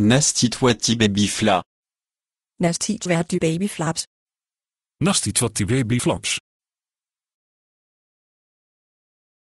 Nasty Twatty Baby Flap. Nasty Twatty Baby Flaps. Nasty Baby Flaps.